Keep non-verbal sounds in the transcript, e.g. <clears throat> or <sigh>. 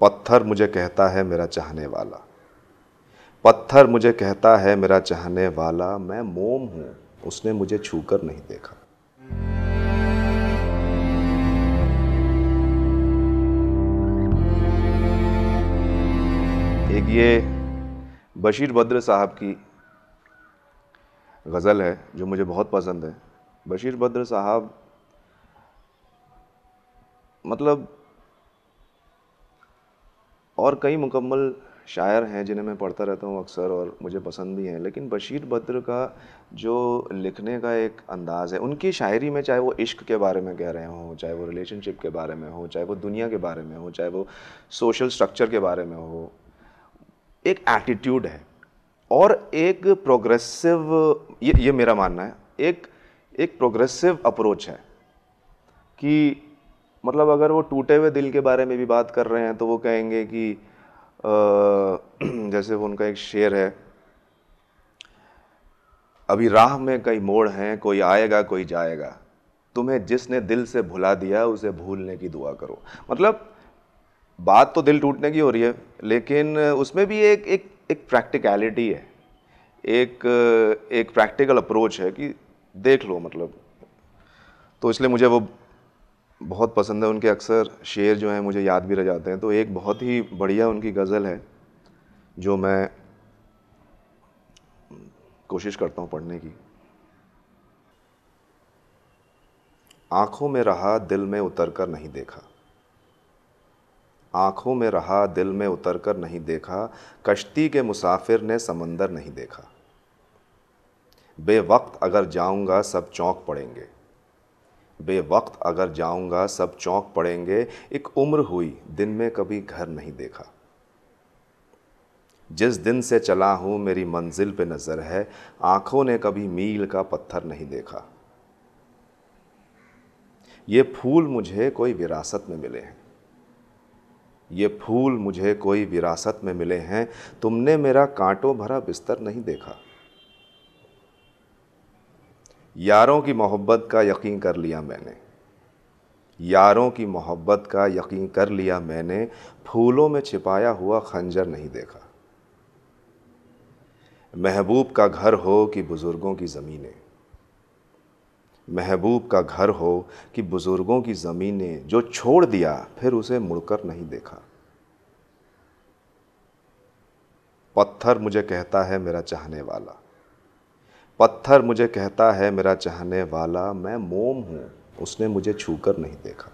पत्थर मुझे कहता है मेरा चाहने वाला पत्थर मुझे कहता है मेरा चाहने वाला मैं मोम हूँ उसने मुझे छूकर नहीं देखा एक ये बशीर बद्र साहब की गज़ल है जो मुझे बहुत पसंद है बशीर बद्र साहब मतलब और कई मुकम्मल शायर हैं जिन्हें मैं पढ़ता रहता हूँ अक्सर और मुझे पसंद भी हैं लेकिन बशीर बद्र का जो लिखने का एक अंदाज़ है उनकी शायरी में चाहे वो इश्क के बारे में कह रहे हों चाहे वो रिलेशनशिप के बारे में हो चाहे वो दुनिया के बारे में हो चाहे वो सोशल स्ट्रक्चर के बारे में हो एक एटीट्यूड है और एक प्रोग्रेसिव ये ये मेरा मानना है एक एक प्रोग्रेसिव अप्रोच है कि मतलब अगर वो टूटे हुए दिल के बारे में भी बात कर रहे हैं तो वो कहेंगे कि <clears throat> जैसे वो उनका एक शेर है अभी राह में कई मोड़ हैं कोई आएगा कोई जाएगा तुम्हें जिसने दिल से भुला दिया उसे भूलने की दुआ करो मतलब बात तो दिल टूटने की हो रही है लेकिन उसमें भी एक एक एक प्रैक्टिकलिटी है एक एक प्रैक्टिकल अप्रोच है कि देख लो मतलब तो इसलिए मुझे वो बहुत पसंद है उनके अक्सर शेर जो हैं मुझे याद भी रह जाते हैं तो एक बहुत ही बढ़िया उनकी गज़ल है जो मैं कोशिश करता हूँ पढ़ने की आँखों में रहा दिल में उतर कर नहीं देखा आँखों में रहा दिल में उतर कर नहीं देखा कश्ती के मुसाफिर ने समंदर नहीं देखा बेवक्त अगर जाऊँगा सब चौंक पड़ेंगे बेवक्त अगर जाऊंगा सब चौंक पड़ेंगे एक उम्र हुई दिन में कभी घर नहीं देखा जिस दिन से चला हूं मेरी मंजिल पे नज़र है आंखों ने कभी मील का पत्थर नहीं देखा ये फूल मुझे कोई विरासत में मिले हैं ये फूल मुझे कोई विरासत में मिले हैं तुमने मेरा कांटों भरा बिस्तर नहीं देखा यारों की मोहब्बत का यकीन कर लिया मैंने यारों की मोहब्बत का यकीन कर लिया मैंने फूलों में छिपाया हुआ खंजर नहीं देखा महबूब का घर हो कि बुज़ुर्गों की ज़मीनें महबूब का घर हो कि बुज़ुर्गों की ज़मीनें जो छोड़ दिया फिर उसे मुड़कर नहीं देखा पत्थर मुझे कहता है मेरा चाहने वाला पत्थर मुझे कहता है मेरा चाहने वाला मैं मोम हूँ उसने मुझे छूकर नहीं देखा